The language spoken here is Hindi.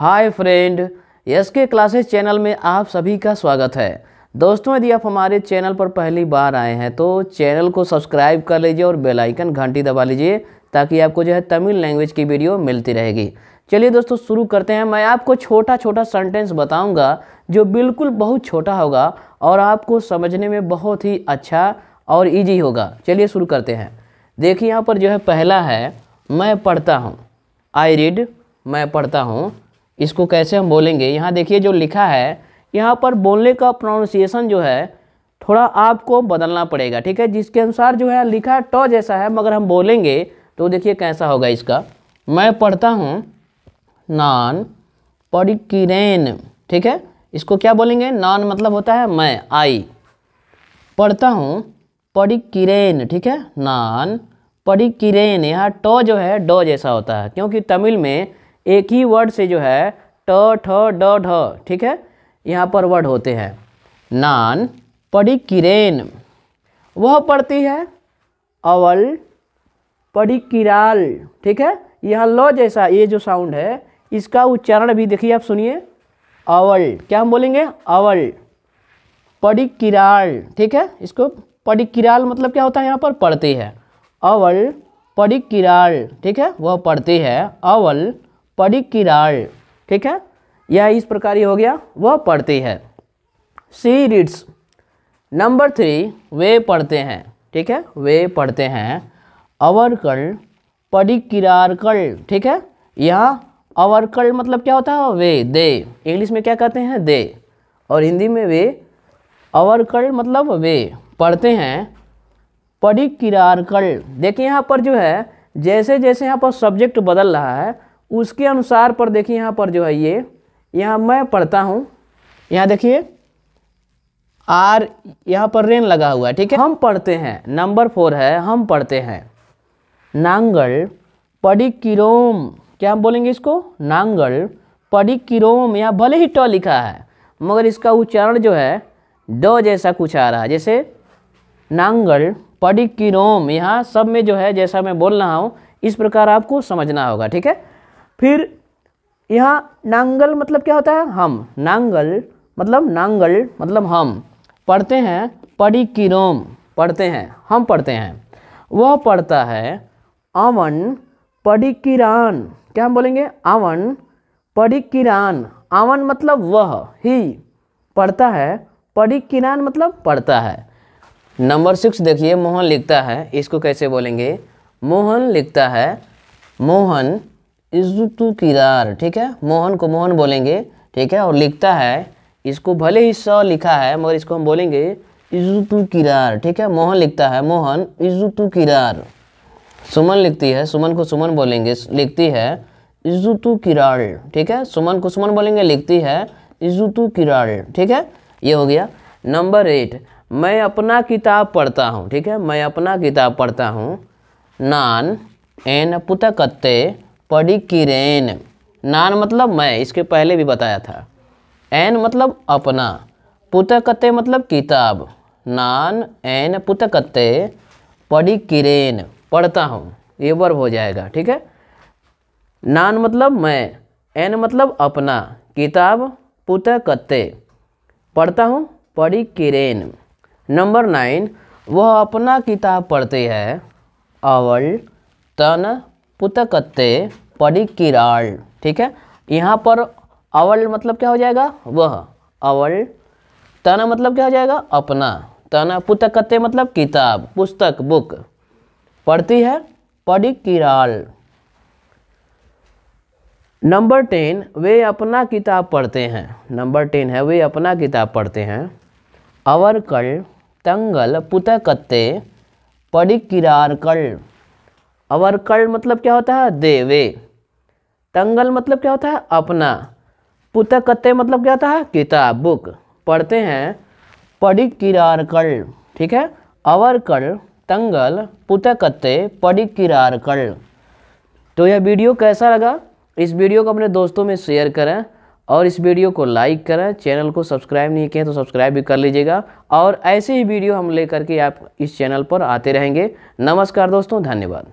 हाय friend S K classes channel में आप सभी का स्वागत है दोस्तों यदि आप हमारे चैनल पर पहली बार आए हैं तो चैनल को सब्सक्राइब कर लीजिए और बेल आइकन घंटी दबा लीजिए ताकि आपको जो है तमिल लैंग्वेज की वीडियो मिलती रहेगी चलिए दोस्तों शुरू करते हैं मैं आपको छोटा छोटा सेंटेंस बताऊँगा जो बिल्कुल बहुत छोटा होगा और आपको समझने में बहुत ही अच्छा और ईजी होगा चलिए शुरू करते हैं देखिए यहाँ पर जो है पहला है मैं पढ़ता हूँ आई रीड मैं पढ़ता हूँ इसको कैसे हम बोलेंगे यहाँ देखिए जो लिखा है यहाँ पर बोलने का प्रोनाउंसिएशन जो है थोड़ा आपको बदलना पड़ेगा ठीक है जिसके अनुसार जो है लिखा ट जैसा है मगर हम बोलेंगे तो देखिए कैसा होगा इसका मैं पढ़ता हूँ नान परिकिरेन ठीक है इसको क्या बोलेंगे नान मतलब होता है मैं आई पढ़ता हूँ परिकिरेन ठीक है नान परिकिरेन यहाँ ट जो है ड जैसा होता है क्योंकि तमिल में एक ही वर्ड से जो है ट ठ ड ढ ठीक है यहाँ पर वर्ड होते हैं नान पड़ी किरेन वह पढ़ती है अवल पड़ी किराल ठीक है यहाँ ल जैसा ये जो साउंड है इसका उच्चारण भी देखिए आप सुनिए अवल क्या हम बोलेंगे अवल पड़ी किराल ठीक है इसको पड़ी किराल मतलब क्या होता है यहाँ पर पढ़ती है अवल पड़ी किराल ठीक है वह पढ़ती है अवल परिकिराल ठीक है यह इस प्रकार ही हो गया वह पढ़ती है सी रीड्स नंबर थ्री वे पढ़ते हैं ठीक है वे पढ़ते हैं अवरकल परिकिरारकल ठीक है यह अवरकल मतलब क्या होता है वे दे इंग्लिश में क्या कहते हैं दे और हिंदी में वे अवरकल मतलब वे पढ़ते हैं परिकिरारकल देखिए यहाँ पर जो है जैसे जैसे यहाँ पर सब्जेक्ट बदल रहा है उसके अनुसार पर देखिए यहाँ पर जो है ये यहाँ मैं पढ़ता हूँ यहाँ देखिए आर यहाँ पर रेन लगा हुआ है ठीक है हम पढ़ते हैं नंबर फोर है हम पढ़ते हैं नांगल पड़ी किरोम क्या हम बोलेंगे इसको नांगल पड़ी किरोम यहाँ भले ही ट लिखा है मगर इसका उच्चारण जो है ड जैसा कुछ आ रहा है जैसे नांगल पड़ी किरोम यहाँ सब में जो है जैसा मैं बोल रहा हूँ इस प्रकार आपको समझना होगा ठीक है फिर यहाँ नांगल मतलब क्या होता है हम नांगल मतलब नांगल मतलब हम पढ़ते हैं परिकिरोम पढ़ते हैं हम पढ़ते हैं वह पढ़ता है अवन परिकिरान क्या हम बोलेंगे अवन परिकिरान अवन मतलब वह ही पढ़ता है परिकिरान मतलब पढ़ता है नंबर सिक्स देखिए मोहन लिखता है इसको कैसे बोलेंगे मोहन लिखता है मोहन इज्जतु किरार ठीक है मोहन को मोहन बोलेंगे ठीक है और लिखता है इसको भले ही स लिखा है मगर इसको हम बोलेंगे इज्जतु किरार ठीक है मोहन लिखता है मोहन इज्जतु किरार सुमन लिखती है सुमन को सुमन बोलेंगे लिखती है इज्जतु किराल ठीक है सुमन को सुमन बोलेंगे लिखती है इज्जतु किराल ठीक है ये हो गया नंबर एट मैं अपना किताब पढ़ता हूँ ठीक है मैं अपना किताब पढ़ता हूँ नान एन पुतकत्ते किरेन नान मतलब मैं इसके पहले भी बताया था एन मतलब अपना पुतकते मतलब किताब नान एन पुतकते किरेन पढ़ता हूँ ये वर्ब हो जाएगा ठीक है नान मतलब मैं एन मतलब अपना किताब पुतकते पढ़ता हूँ किरेन नंबर नाइन वह अपना किताब पढ़ते है अवल तन पुतकते परिकिराल ठीक है यहाँ पर अवल मतलब क्या हो जाएगा वह अवल तना मतलब क्या हो जाएगा अपना तना कत्ते मतलब किताब पुस्तक बुक पढ़ती है परिकिराल नंबर टेन वे अपना किताब पढ़ते हैं नंबर टेन है वे अपना किताब पढ़ते हैं अवर कल तंगल पुतकते परिकिरार कल अवर कल मतलब क्या होता है दे वे तंगल मतलब क्या होता है अपना कत्ते मतलब क्या होता है किताब बुक पढ़ते हैं किरार कल ठीक है अवरकल तंगल कत्ते किरार पड़िकिरारकल तो यह वीडियो कैसा लगा इस वीडियो को अपने दोस्तों में शेयर करें और इस वीडियो को लाइक करें चैनल को सब्सक्राइब नहीं किए तो सब्सक्राइब भी कर लीजिएगा और ऐसे ही वीडियो हम लेकर के आप इस चैनल पर आते रहेंगे नमस्कार दोस्तों धन्यवाद